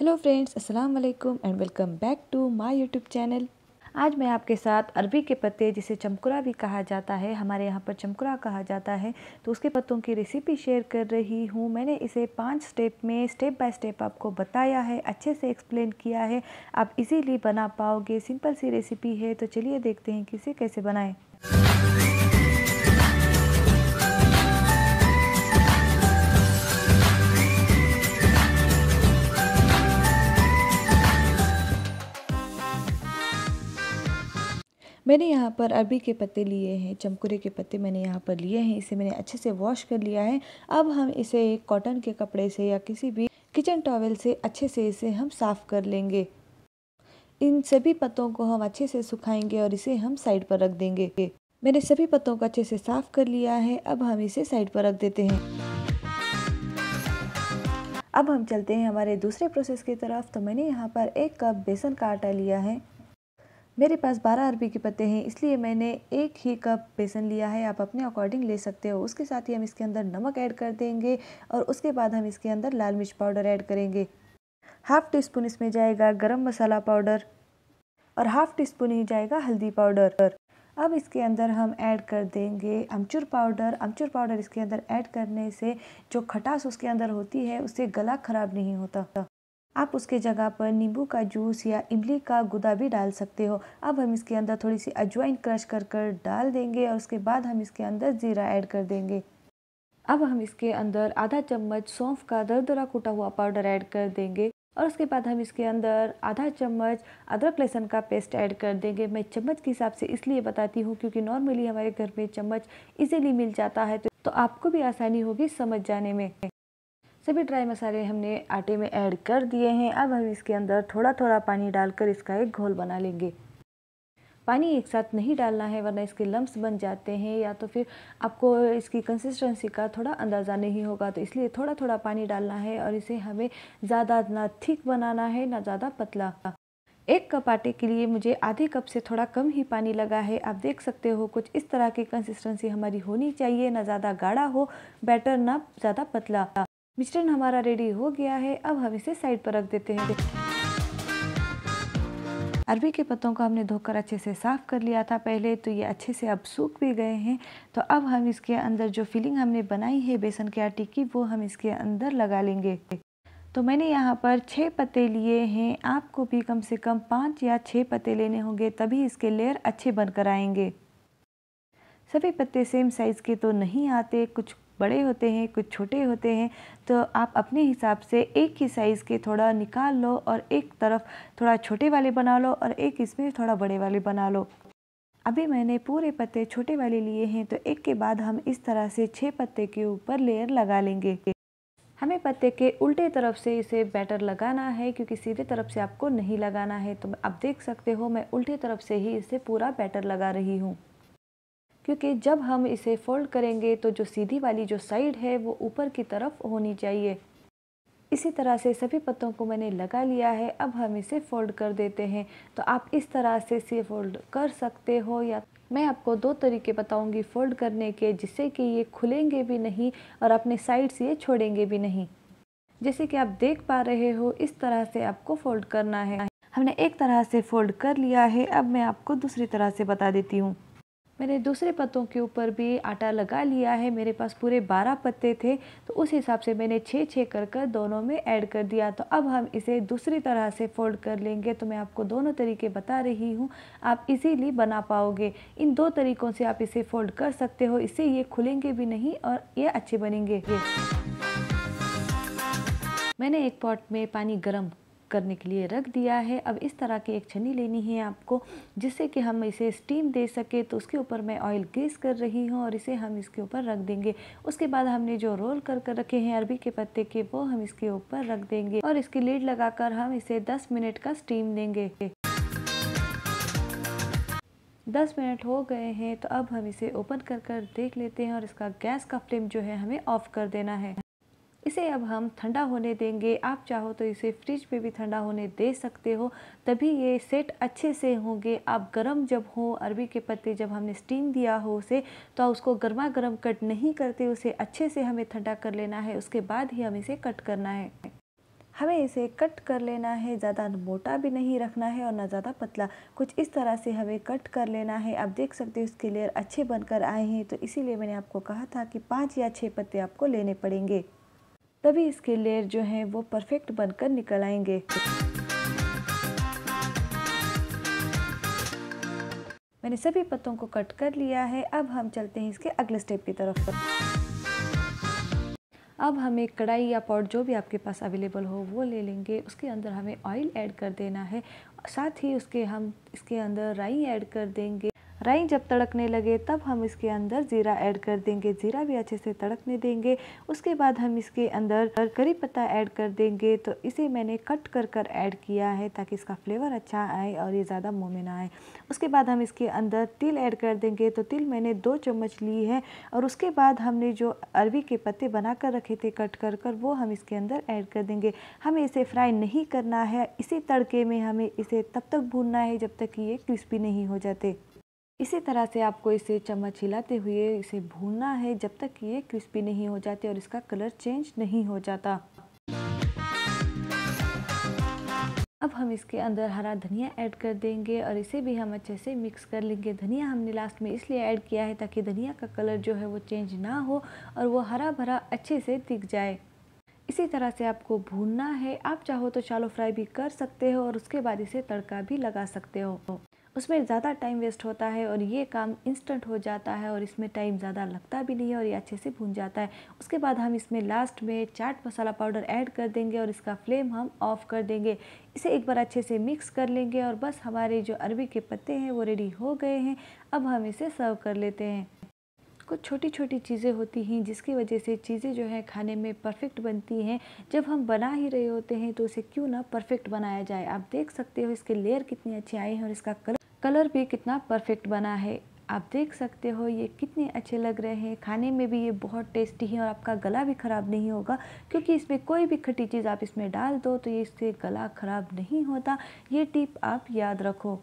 hello friends अस्सलाम वालेकुम and welcome back to my YouTube channel आज मैं आपके साथ अरबी के पत्ते जिसे चमकुरा भी कहा जाता है हमारे यहाँ पर चमकुरा कहा जाता है तो उसके पत्तों की रेसिपी शेयर कर रही हूँ मैंने इसे पांच स्टेप में स्टेप बाय स्टेप आपको बताया है अच्छे से एक्सप्लेन किया है आप इजीली बना पाओगे सिंपल सी रेसिपी है तो चलिए देखते हैं किसे कैसे बनाएँ मैंने यहाँ पर अरबी के पत्ते लिए हैं चमकुरे के पत्ते मैंने यहाँ पर लिए हैं इसे मैंने अच्छे से वॉश कर लिया है अब हम इसे कॉटन के कपड़े से या किसी भी किचन टॉवल से अच्छे से इसे हम साफ़ कर लेंगे इन सभी पत्तों को हम अच्छे से सुखाएंगे और इसे हम साइड पर रख देंगे मैंने सभी पत्तों को अच्छे से साफ़ कर लिया है अब हम इसे साइड पर रख देते हैं अब हम चलते हैं हमारे दूसरे प्रोसेस की तरफ तो मैंने यहाँ पर एक कप बेसन का आटा लिया है मेरे पास 12 अरबी के पत्ते हैं इसलिए मैंने एक ही कप बेसन लिया है आप अपने अकॉर्डिंग ले सकते हो उसके साथ ही हम इसके अंदर नमक ऐड कर देंगे और उसके बाद हम इसके अंदर लाल मिर्च पाउडर ऐड करेंगे हाफ़ टी स्पून इसमें जाएगा गरम मसाला पाउडर और हाफ़ टी स्पून ही जाएगा हल्दी पाउडर अब इसके अंदर हम ऐड कर देंगे अमचूर पाउडर अमचूर पाउडर इसके अंदर ऐड करने से जो खटास उसके अंदर होती है उससे गला ख़राब नहीं होता आप उसके जगह पर नींबू का जूस या इमली का गुदा भी डाल सकते हो अब हम इसके अंदर थोड़ी सी अजवाइन क्रश कर कर डाल देंगे और उसके बाद हम इसके अंदर ज़ीरा ऐड कर देंगे अब हम इसके अंदर आधा चम्मच सौंफ का दरदरा कूटा हुआ पाउडर ऐड कर देंगे और उसके बाद हम इसके अंदर आधा चम्मच अदरक लहसुन का पेस्ट ऐड कर देंगे मैं चम्मच के हिसाब से इसलिए बताती हूँ क्योंकि नॉर्मली हमारे घर में चम्मच इजीली मिल जाता है तो, तो आपको भी आसानी होगी समझ जाने में सभी ड्राई मसाले हमने आटे में ऐड कर दिए हैं अब हम इसके अंदर थोड़ा थोड़ा पानी डालकर इसका एक घोल बना लेंगे पानी एक साथ नहीं डालना है वरना इसके लम्ब्स बन जाते हैं या तो फिर आपको इसकी कंसिस्टेंसी का थोड़ा अंदाज़ा नहीं होगा तो इसलिए थोड़ा थोड़ा पानी डालना है और इसे हमें ज़्यादा ना थिक बनाना है ना ज़्यादा पतला एक कप आटे के लिए मुझे आधे कप से थोड़ा कम ही पानी लगा है आप देख सकते हो कुछ इस तरह की कंसिस्टेंसी हमारी होनी चाहिए ना ज़्यादा गाढ़ा हो बैटर ना ज़्यादा पतला मिश्रण हमारा रेडी हो गया है अब हम इसे साइड पर रख देते हैं अरबी के पत्तों को हमने धोकर अच्छे से साफ़ कर लिया था पहले तो ये अच्छे से अब सूख भी गए हैं तो अब हम इसके अंदर जो फिलिंग हमने बनाई है बेसन के आटे की वो हम इसके अंदर लगा लेंगे तो मैंने यहाँ पर छः पत्ते लिए हैं आपको भी कम से कम पाँच या छः पत्ते लेने होंगे तभी इसके लेयर अच्छे बनकर आएंगे सभी पत्ते सेम साइज़ के तो नहीं आते कुछ बड़े होते हैं कुछ छोटे होते हैं तो आप अपने हिसाब से एक ही साइज़ के थोड़ा निकाल लो और एक तरफ थोड़ा छोटे वाले बना लो और एक इसमें थोड़ा बड़े वाले बना लो अभी मैंने पूरे पत्ते छोटे वाले लिए हैं तो एक के बाद हम इस तरह से छः पत्ते के ऊपर लेयर लगा लेंगे हमें पत्ते के उल्टे तरफ से इसे बैटर लगाना है क्योंकि सीधे तरफ से आपको नहीं लगाना है तो आप देख सकते हो मैं उल्टे तरफ से ही इसे पूरा बैटर लगा रही हूँ क्योंकि जब हम इसे फोल्ड करेंगे तो जो सीधी वाली जो साइड है वो ऊपर की तरफ होनी चाहिए इसी तरह से सभी पत्तों को मैंने लगा लिया है अब हम इसे फोल्ड कर देते हैं तो आप इस तरह से इसे फोल्ड कर सकते हो या मैं आपको दो तरीके बताऊंगी फोल्ड करने के जिससे कि ये खुलेंगे भी नहीं और अपने साइड्स ये छोड़ेंगे भी नहीं जैसे कि आप देख पा रहे हो इस तरह से आपको फोल्ड करना है हमने एक तरह से फोल्ड कर लिया है अब मैं आपको दूसरी तरह से बता देती हूँ मैंने दूसरे पत्तों के ऊपर भी आटा लगा लिया है मेरे पास पूरे बारह पत्ते थे तो उस हिसाब से मैंने छः छः कर कर दोनों में ऐड कर दिया तो अब हम इसे दूसरी तरह से फोल्ड कर लेंगे तो मैं आपको दोनों तरीके बता रही हूँ आप इजीली बना पाओगे इन दो तरीक़ों से आप इसे फोल्ड कर सकते हो इससे ये खुलेंगे भी नहीं और ये अच्छे बनेंगे ये मैंने एक पॉट में पानी गर्म करने के लिए रख दिया है अब इस तरह की एक छन्नी लेनी है आपको जिससे कि हम इसे स्टीम दे सके तो उसके ऊपर मैं ऑयल ग्रीस कर रही हूँ और इसे हम इसके ऊपर रख देंगे उसके बाद हमने जो रोल कर कर रखे हैं अरबी के पत्ते के वो हम इसके ऊपर रख देंगे और इसकी लीड लगाकर हम इसे दस मिनट का स्टीम देंगे दस मिनट हो गए हैं तो अब हम इसे ओपन कर कर देख लेते हैं और इसका गैस का फ्लेम जो है हमें ऑफ़ कर देना है इसे अब हम ठंडा होने देंगे आप चाहो तो इसे फ्रिज में भी ठंडा होने दे सकते हो तभी ये सेट अच्छे से होंगे आप गर्म जब हो अरबी के पत्ते जब हमने स्टीम दिया हो उसे तो उसको गर्मा गर्म कट नहीं करते उसे अच्छे से हमें ठंडा कर लेना है उसके बाद ही हम इसे कट करना है हमें इसे कट कर लेना है ज़्यादा मोटा भी नहीं रखना है और ना ज़्यादा पतला कुछ इस तरह से हमें कट कर लेना है आप देख सकते हो उसके लेयर अच्छे बनकर आए हैं तो इसीलिए मैंने आपको कहा था कि पाँच या छः पत्ते आपको लेने पड़ेंगे तभी इसके लेयर जो हैं वो परफेक्ट बनकर निकल आएंगे मैंने सभी पत्तों को कट कर लिया है अब हम चलते हैं इसके अगले स्टेप की तरफ अब हम एक कढ़ाई या पॉट जो भी आपके पास अवेलेबल हो वो ले लेंगे उसके अंदर हमें ऑयल ऐड कर देना है साथ ही उसके हम इसके अंदर राई ऐड कर देंगे राई जब तड़कने लगे तब हम इसके अंदर ज़ीरा ऐड कर देंगे ज़ीरा भी अच्छे से तड़कने देंगे उसके बाद हम इसके अंदर करी पत्ता ऐड कर देंगे तो इसे मैंने कट कर कर ऐड किया है ताकि इसका फ्लेवर अच्छा आए और ये ज़्यादा मुँह में ना आए उसके बाद हम इसके अंदर तिल ऐड कर देंगे तो तिल मैंने दो चम्मच ली है और उसके बाद हमने जो अरबी के पत्ते बना कर रखे थे कट कर कर वो हम इसके अंदर ऐड कर देंगे हमें इसे फ्राई नहीं करना है इसी तड़के में हमें इसे तब तक भूनना है जब तक कि ये क्रिस्पी नहीं हो जाते इसी तरह से आपको इसे चम्मच हिलाते हुए इसे भूनना है जब तक ये क्रिस्पी नहीं हो जाती और इसका कलर चेंज नहीं हो जाता अब हम इसके अंदर हरा धनिया ऐड कर देंगे और इसे भी हम अच्छे से मिक्स कर लेंगे धनिया हमने लास्ट में इसलिए ऐड किया है ताकि धनिया का कलर जो है वो चेंज ना हो और वो हरा भरा अच्छे से दिख जाए इसी तरह से आपको भूनना है आप चाहो तो शालो फ्राई भी कर सकते हो और उसके बाद इसे तड़का भी लगा सकते हो उसमें ज़्यादा टाइम वेस्ट होता है और ये काम इंस्टेंट हो जाता है और इसमें टाइम ज़्यादा लगता भी नहीं है और ये अच्छे से भून जाता है उसके बाद हम इसमें लास्ट में चाट मसाला पाउडर ऐड कर देंगे और इसका फ्लेम हम ऑफ़ कर देंगे इसे एक बार अच्छे से मिक्स कर लेंगे और बस हमारे जो अरबी के पत्ते हैं वो रेडी हो गए हैं अब हम इसे सर्व कर लेते हैं कुछ छोटी छोटी चीज़ें होती हैं जिसकी वजह से चीज़ें जो है खाने में परफेक्ट बनती हैं जब हम बना ही रहे होते हैं तो उसे क्यों ना परफेक्ट बनाया जाए आप देख सकते हो इसके लेयर कितनी अच्छी आई हैं और इसका कलर कलर भी कितना परफेक्ट बना है आप देख सकते हो ये कितने अच्छे लग रहे हैं खाने में भी ये बहुत टेस्टी है और आपका गला भी ख़राब नहीं होगा क्योंकि इसमें कोई भी खट्टी चीज़ आप इसमें डाल दो तो ये इससे गला ख़राब नहीं होता ये टिप आप याद रखो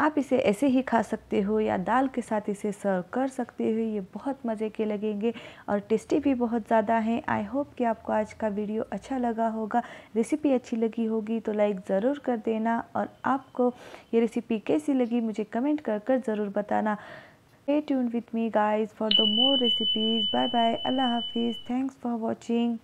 आप इसे ऐसे ही खा सकते हो या दाल के साथ इसे सर्व कर सकते हो ये बहुत मज़े के लगेंगे और टेस्टी भी बहुत ज़्यादा हैं आई होप कि आपको आज का वीडियो अच्छा लगा होगा रेसिपी अच्छी लगी होगी तो लाइक ज़रूर कर देना और आपको ये रेसिपी कैसी लगी मुझे कमेंट कर कर ज़रूर बताना stay tuned with me guys for the more recipes bye bye allah hafiz thanks for watching